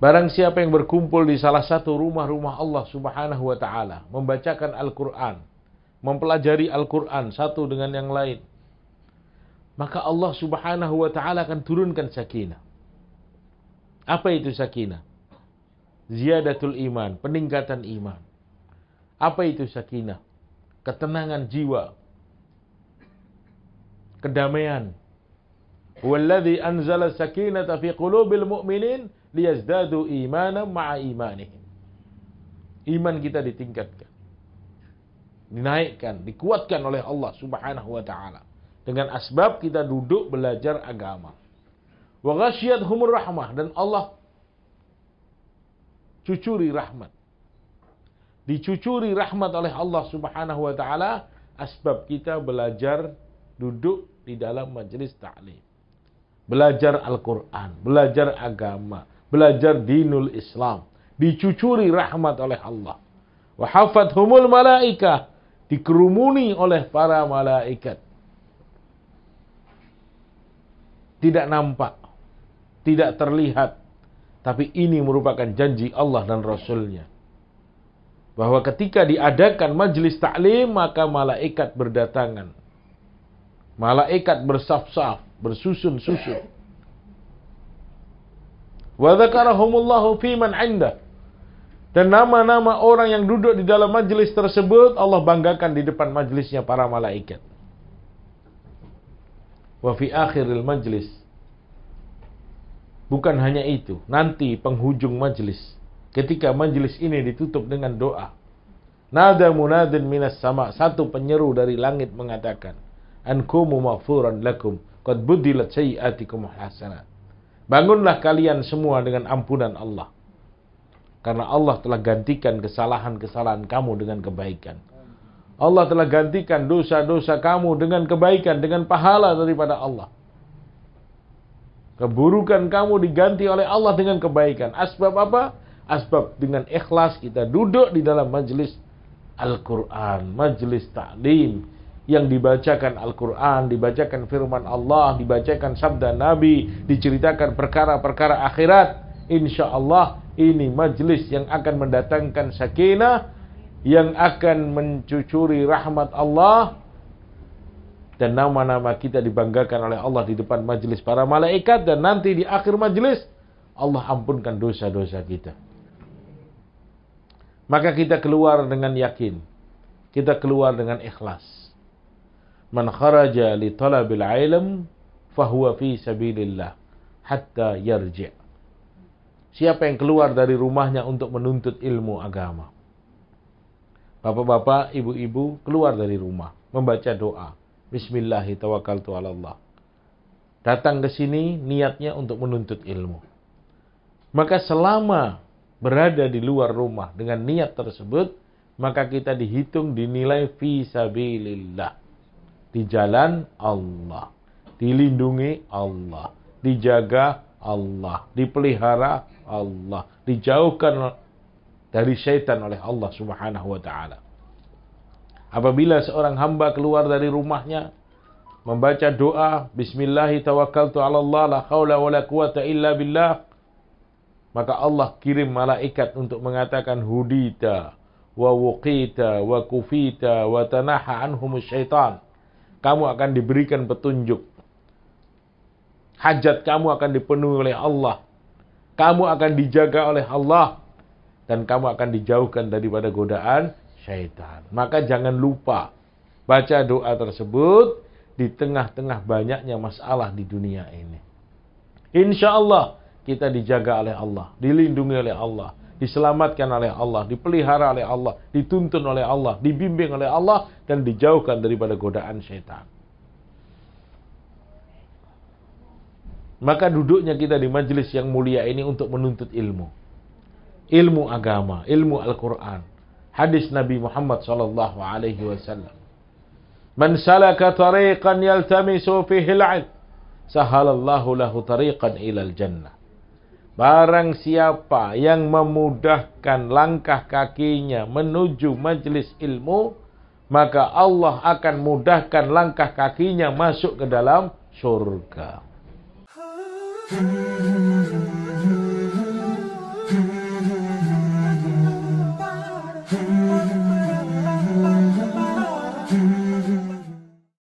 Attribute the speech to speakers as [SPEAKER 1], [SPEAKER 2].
[SPEAKER 1] Barang siapa yang berkumpul di salah satu rumah-rumah Allah Subhanahu wa taala, membacakan Al-Qur'an, mempelajari Al-Qur'an satu dengan yang lain, maka Allah Subhanahu wa taala akan turunkan sakinah. Apa itu sakinah? Ziyadatul iman, peningkatan iman. Apa itu sakinah? Ketenangan jiwa. Kedamaian, Huwallazi anzala sakinata fi qulubil mu'minin liyazdadu إيمانا ma'a imanihim. Iman kita ditingkatkan. Dinaikkan, dikuatkan oleh Allah Subhanahu wa taala. Dengan asbab kita duduk belajar agama. Wa ghasyiyat humur rahmah dan Allah cucuri rahmat. Dicucuri rahmat oleh Allah Subhanahu wa taala asbab kita belajar duduk di dalam majelis ta'lim belajar Al-Quran, belajar agama, belajar dinul Islam, dicucuri rahmat oleh Allah. Wahafat humul malaikah, dikerumuni oleh para malaikat. Tidak nampak, tidak terlihat, tapi ini merupakan janji Allah dan Rasulnya. Bahwa ketika diadakan majelis taklim, maka malaikat berdatangan. Malaikat bersaf-saf bersusun-susun. Wa dzakarahumullahu fi man 'inda. Dan nama-nama orang yang duduk di dalam majelis tersebut Allah banggakan di depan majelisnya para malaikat. Wa fi akhiril majlis. Bukan hanya itu, nanti penghujung majelis ketika majelis ini ditutup dengan doa. Nada munadin minas sama, satu penyeru dari langit mengatakan, Ankumu mafuran lakum Qad budilat sayi'atikum hasanat. Bangunlah kalian semua dengan ampunan Allah. Karena Allah telah gantikan kesalahan-kesalahan kamu dengan kebaikan. Allah telah gantikan dosa-dosa kamu dengan kebaikan, dengan pahala daripada Allah. Keburukan kamu diganti oleh Allah dengan kebaikan. Asbab apa? Asbab dengan ikhlas kita duduk di dalam majelis Al-Quran, majelis taklim, yang dibacakan Al-Quran, dibacakan firman Allah, dibacakan sabda Nabi, diceritakan perkara-perkara akhirat. Insya Allah ini majlis yang akan mendatangkan sakinah, yang akan mencucuri rahmat Allah, dan nama-nama kita dibanggakan oleh Allah di depan majlis para malaikat, dan nanti di akhir majlis, Allah ampunkan dosa-dosa kita. Maka kita keluar dengan yakin, kita keluar dengan ikhlas man kharaja li talabil ilm fahuwa fi sabilillah hatta yarji. Siapa yang keluar dari rumahnya untuk menuntut ilmu agama? Bapak-bapak, ibu-ibu, keluar dari rumah, membaca doa. bismillahirrahmanirrahim Datang ke sini niatnya untuk menuntut ilmu. Maka selama berada di luar rumah dengan niat tersebut, maka kita dihitung dinilai fi sabilillah di jalan Allah, dilindungi Allah, dijaga Allah, dipelihara Allah, dijauhkan dari syaitan oleh Allah Subhanahu wa taala. Apabila seorang hamba keluar dari rumahnya membaca doa bismillah tawakkaltu 'ala Allah la haula wala quwata illa billah maka Allah kirim malaikat untuk mengatakan hudita wa wuqita wa kufita wa tanaha anhum syaitan kamu akan diberikan petunjuk. Hajat kamu akan dipenuhi oleh Allah. Kamu akan dijaga oleh Allah. Dan kamu akan dijauhkan daripada godaan syaitan. Maka jangan lupa baca doa tersebut di tengah-tengah banyaknya masalah di dunia ini. Insya Allah kita dijaga oleh Allah, dilindungi oleh Allah diselamatkan oleh Allah, dipelihara oleh Allah, dituntun oleh Allah, dibimbing oleh Allah, dan dijauhkan daripada godaan syaitan. Maka duduknya kita di majelis yang mulia ini untuk menuntut ilmu. Ilmu agama, ilmu Al-Quran. Hadis Nabi Muhammad SAW. Man salaka tariqan yaltamisu fihi al-'ilm sahalallahu lahu tariqan ilal jannah. Barang siapa yang memudahkan langkah kakinya menuju majelis ilmu, maka Allah akan mudahkan langkah kakinya masuk ke dalam surga. Hmm.